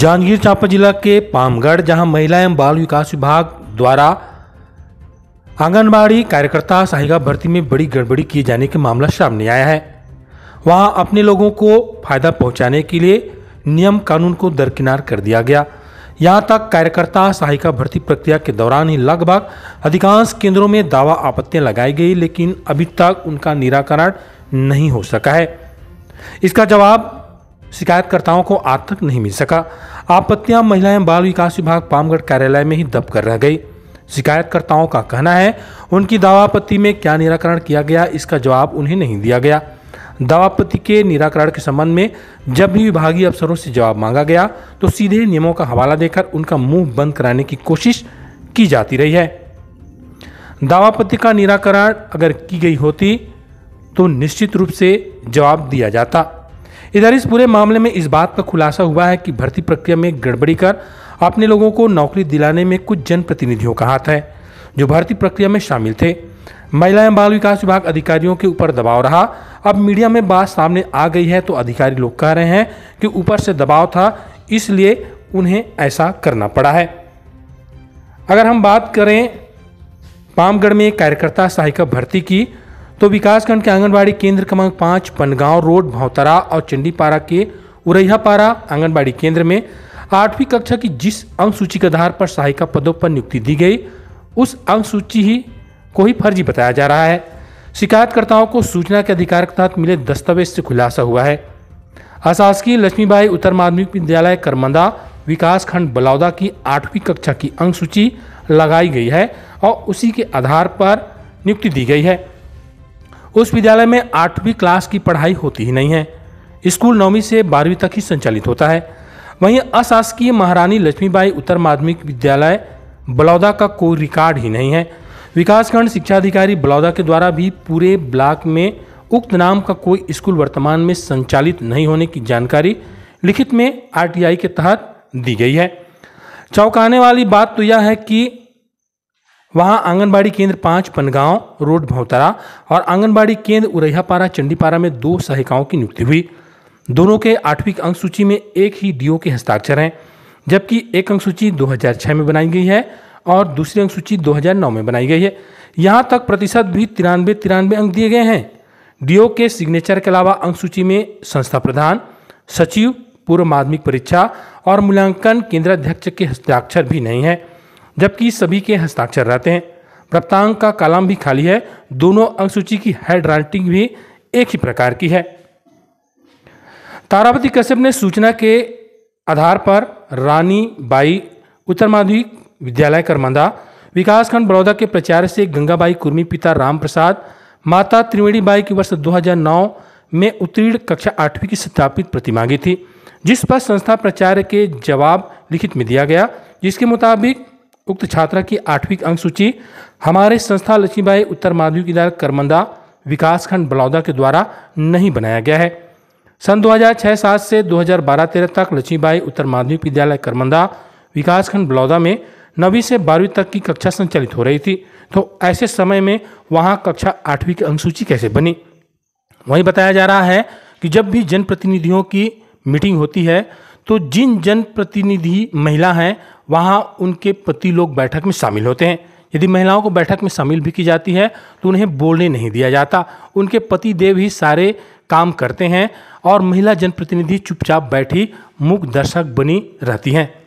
जांजगीर चांपा जिला के पामगढ़ जहां महिला एवं बाल विकास विभाग द्वारा आंगनबाड़ी कार्यकर्ता सहायिका भर्ती में बड़ी गड़बड़ी किए जाने का मामला सामने आया है वहां अपने लोगों को फायदा पहुंचाने के लिए नियम कानून को दरकिनार कर दिया गया यहां तक कार्यकर्ता सहायिका भर्ती प्रक्रिया के दौरान ही लगभग अधिकांश केंद्रों में दावा आपत्तियां लगाई गई लेकिन अभी तक उनका निराकरण नहीं हो सका है इसका जवाब शिकायतकर्ताओं को आज तक नहीं मिल सका आपत्तियां महिला एवं बाल विकास विभाग पामगढ़ कार्यालय में ही दब कर रह गई शिकायतकर्ताओं का कहना है उनकी दावापत्ति में क्या निराकरण किया गया इसका जवाब उन्हें नहीं दिया गया दावापत्ति के निराकरण के संबंध में जब भी विभागीय अफसरों से जवाब मांगा गया तो सीधे नियमों का हवाला देकर उनका मुंह बंद कराने की कोशिश की जाती रही है दावापत्ति का निराकरण अगर की गई होती तो निश्चित रूप से जवाब दिया जाता इधर इस पूरे मामले में इस बात का खुलासा हुआ है कि भर्ती प्रक्रिया में गड़बड़ी कर अपने लोगों को नौकरी दिलाने में कुछ जनप्रतिनिधियों का हाथ है जो भर्ती प्रक्रिया में शामिल थे महिला एवं बाल विकास विभाग अधिकारियों के ऊपर दबाव रहा अब मीडिया में बात सामने आ गई है तो अधिकारी लोग कह रहे हैं कि ऊपर से दबाव था इसलिए उन्हें ऐसा करना पड़ा है अगर हम बात करें पामगढ़ में कार्यकर्ता सहायिका भर्ती की तो विकासखंड के आंगनबाड़ी केंद्र क्रमांक पाँच पनगांव रोड भौतरा और चंडीपारा के उरैयापारा आंगनबाड़ी केंद्र में आठवीं कक्षा की जिस अंक सूची के आधार पर सहायिका पदों पर नियुक्ति दी गई उस अंक सूची ही को ही फर्जी बताया जा रहा है शिकायतकर्ताओं को सूचना के अधिकार के तहत मिले दस्तावेज से खुलासा हुआ है अशासकीय लक्ष्मीबाई उत्तर माध्यमिक विद्यालय करमंदा विकासखंड बलौदा की आठवीं कक्षा की अंक सूची लगाई गई है और उसी के आधार पर नियुक्ति दी गई है उस विद्यालय में आठवीं क्लास की पढ़ाई होती ही नहीं है स्कूल नौवीं से बारहवीं तक ही संचालित होता है वहीं अशासकीय महारानी लक्ष्मीबाई उत्तर माध्यमिक विद्यालय बलौदा का कोई रिकॉर्ड ही नहीं है विकासखंड शिक्षा अधिकारी बलौदा के द्वारा भी पूरे ब्लॉक में उक्त नाम का कोई स्कूल वर्तमान में संचालित नहीं होने की जानकारी लिखित में आरटीआई के तहत दी गई है चौंकाने वाली बात तो यह है कि वहां आंगनबाड़ी केंद्र पाँच पनगांव रोड भौतरा और आंगनबाड़ी केंद्र उरैयापारा चंडीपारा में दो सहायिकाओं की नियुक्ति हुई दोनों के आठवीं अंक सूची में एक ही डीओ के हस्ताक्षर हैं जबकि एक अंक सूची 2006 में बनाई गई है और दूसरी अंक सूची 2009 में बनाई गई है यहाँ तक प्रतिशत भी तिरानवे तिरानवे अंक दिए गए हैं डीओ के सिग्नेचर के अलावा अंक सूची में संस्था प्रधान सचिव पूर्व माध्यमिक परीक्षा और मूल्यांकन केंद्राध्यक्ष के हस्ताक्षर भी नहीं है जबकि सभी के हस्ताक्षर रहते हैं प्राप्तांक का कालम भी खाली है दोनों अंक सूची की हेड राइटिंग भी एक ही प्रकार की है तारावती कश्यप ने सूचना के आधार पर रानी बाई उत्तर माध्यमिक विद्यालय करमंदा विकासखंड बड़ौदा के प्राचार्य से गंगाबाई कुर्मी पिता राम प्रसाद माता त्रिवेणी बाई की वर्ष 2009 में उत्तीर्ण कक्षा आठवीं की स्थापित प्रतिमागी थी जिस पर संस्था प्राचार्य के जवाब लिखित में दिया गया जिसके मुताबिक उक्त छात्रा की आठवीं अंक सूची हमारे संस्था लक्ष्मीबाई उत्तर माध्यमिक विद्यालय करमंदा विकासखंड बलौदा के द्वारा नहीं बनाया गया है सन 2006 सात से 2012-13 तक लक्ष्मीबाई उत्तर माध्यमिक विद्यालय करमंदा विकासखंड बलौदा में नवीं से बारहवीं तक की कक्षा संचालित हो रही थी तो ऐसे समय में वहाँ कक्षा आठवीं की अनुसूची कैसे बनी वहीं बताया जा रहा है कि जब भी जनप्रतिनिधियों की मीटिंग होती है तो जिन जनप्रतिनिधि महिला हैं वहाँ उनके पति लोग बैठक में शामिल होते हैं यदि महिलाओं को बैठक में शामिल भी की जाती है तो उन्हें बोलने नहीं दिया जाता उनके पति देव ही सारे काम करते हैं और महिला जनप्रतिनिधि चुपचाप बैठी मूक दर्शक बनी रहती हैं